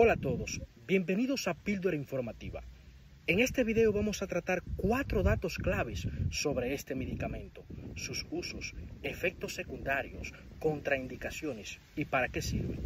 Hola a todos, bienvenidos a Píldora Informativa. En este video vamos a tratar cuatro datos claves sobre este medicamento, sus usos, efectos secundarios, contraindicaciones y para qué sirve.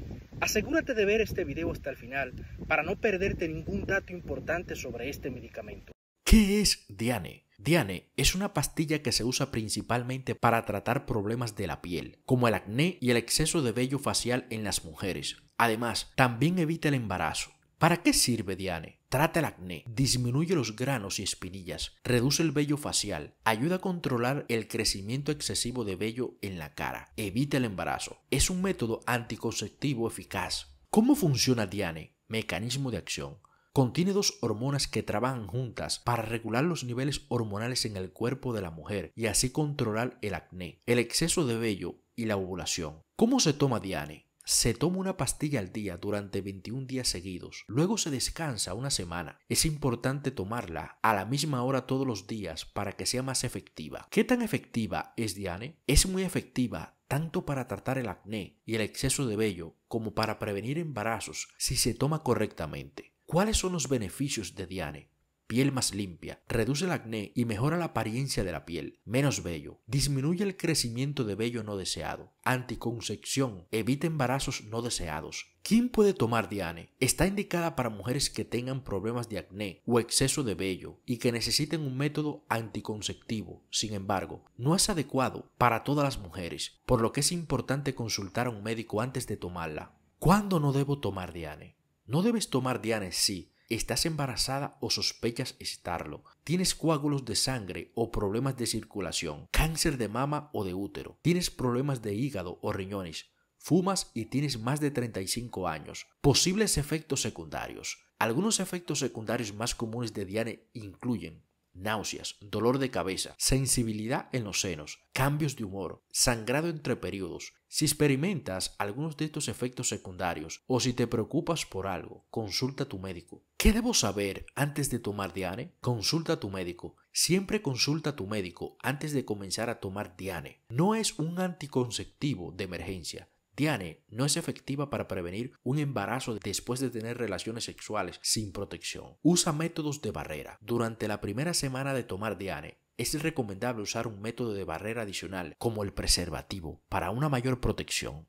Asegúrate de ver este video hasta el final para no perderte ningún dato importante sobre este medicamento. ¿Qué es Diane? Diane es una pastilla que se usa principalmente para tratar problemas de la piel, como el acné y el exceso de vello facial en las mujeres. Además, también evita el embarazo. ¿Para qué sirve Diane? Trata el acné, disminuye los granos y espinillas, reduce el vello facial, ayuda a controlar el crecimiento excesivo de vello en la cara, evita el embarazo. Es un método anticonceptivo eficaz. ¿Cómo funciona Diane? Mecanismo de acción. Contiene dos hormonas que trabajan juntas para regular los niveles hormonales en el cuerpo de la mujer y así controlar el acné, el exceso de vello y la ovulación. ¿Cómo se toma Diane? Se toma una pastilla al día durante 21 días seguidos, luego se descansa una semana. Es importante tomarla a la misma hora todos los días para que sea más efectiva. ¿Qué tan efectiva es Diane? Es muy efectiva tanto para tratar el acné y el exceso de vello como para prevenir embarazos si se toma correctamente. ¿Cuáles son los beneficios de Diane? Piel más limpia, reduce el acné y mejora la apariencia de la piel, menos vello, disminuye el crecimiento de vello no deseado, anticoncepción, evita embarazos no deseados. ¿Quién puede tomar Diane? Está indicada para mujeres que tengan problemas de acné o exceso de vello y que necesiten un método anticonceptivo. Sin embargo, no es adecuado para todas las mujeres, por lo que es importante consultar a un médico antes de tomarla. ¿Cuándo no debo tomar Diane? No debes tomar Diane si estás embarazada o sospechas estarlo, tienes coágulos de sangre o problemas de circulación, cáncer de mama o de útero, tienes problemas de hígado o riñones, fumas y tienes más de 35 años. Posibles efectos secundarios. Algunos efectos secundarios más comunes de Diane incluyen náuseas, dolor de cabeza, sensibilidad en los senos, cambios de humor, sangrado entre periodos. Si experimentas algunos de estos efectos secundarios o si te preocupas por algo, consulta a tu médico. ¿Qué debo saber antes de tomar Diane? Consulta a tu médico. Siempre consulta a tu médico antes de comenzar a tomar Diane. No es un anticonceptivo de emergencia. Diane no es efectiva para prevenir un embarazo después de tener relaciones sexuales sin protección. Usa métodos de barrera. Durante la primera semana de tomar Diane, es recomendable usar un método de barrera adicional como el preservativo para una mayor protección.